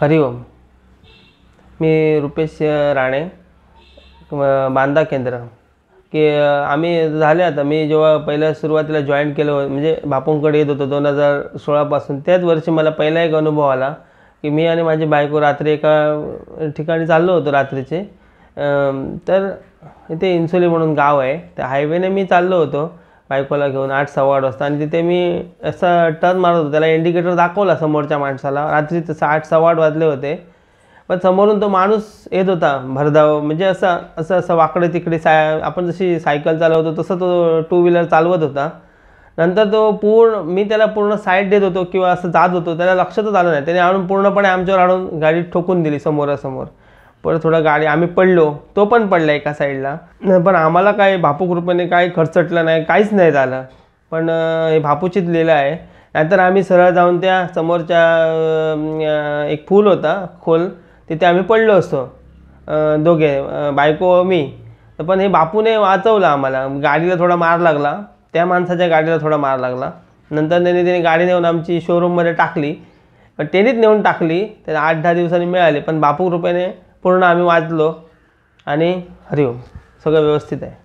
हरिओम मी रुपेश राणे बांदा केंद्र की आम्ही झाले आता मी जेव्हा पहिल्या सुरुवातीला जॉईन केलं म्हणजे बापूंकडे येत होतो दोन हजार सोळापासून त्याच वर्षी मला पहिला एक अनुभव आला की मी आणि माझी बायको रात्री एका ठिकाणी चाललो होतो रात्रीचे तर इथे इन्सुली म्हणून गाव आहे त्या हायवेने मी चाललो होतो बायकोला घेऊन आठ सव्वा आठ वाजता आणि तिथे मी असं टर्न मारत होतो त्याला इंडिकेटर दाखवला समोरच्या माणसाला रात्री तसं आठ सव्वा वाजले होते पण समोरून तो माणूस येत होता भरधाव म्हणजे असं असं असं वाकडे तिकडे साय आपण जशी सायकल चालवतो तसं तो टू व्हीलर चालवत होता नंतर तो पूर्ण मी त्याला पूर्ण साईड देत होतो किंवा असं जात होतो त्याला लक्षातच आलं नाही त्याने आणून पूर्णपणे आमच्यावर आणून गाडी ठोकून दिली समोरासमोर परत थोडा गाडी आम्ही पडलो तो पण पडला एका साईडला पण आम्हाला काय बापू कृपेने काही खर्चटलं नाही काहीच नाही झालं पण हे बापूचीच लिहिलं आहे नंतर आम्ही सरळ जाऊन त्या समोरच्या एक फूल होता खोल तिथे आम्ही पडलो असतो दोघे बायको मी पण हे बापूने वाचवलं आम्हाला गाडीला थोडा मार लागला त्या माणसाच्या गाडीला थोडा मार लागला नंतर त्याने त्याने गाडी नेऊन आमची शोरूममध्ये टाकली पण त्यानेच नेऊन टाकली त्याला आठ दहा दिवसांनी मिळाले पण बापू कृपेने पूर्ण आम्ही वाजलो आणि हरिओम सगळं व्यवस्थित आहे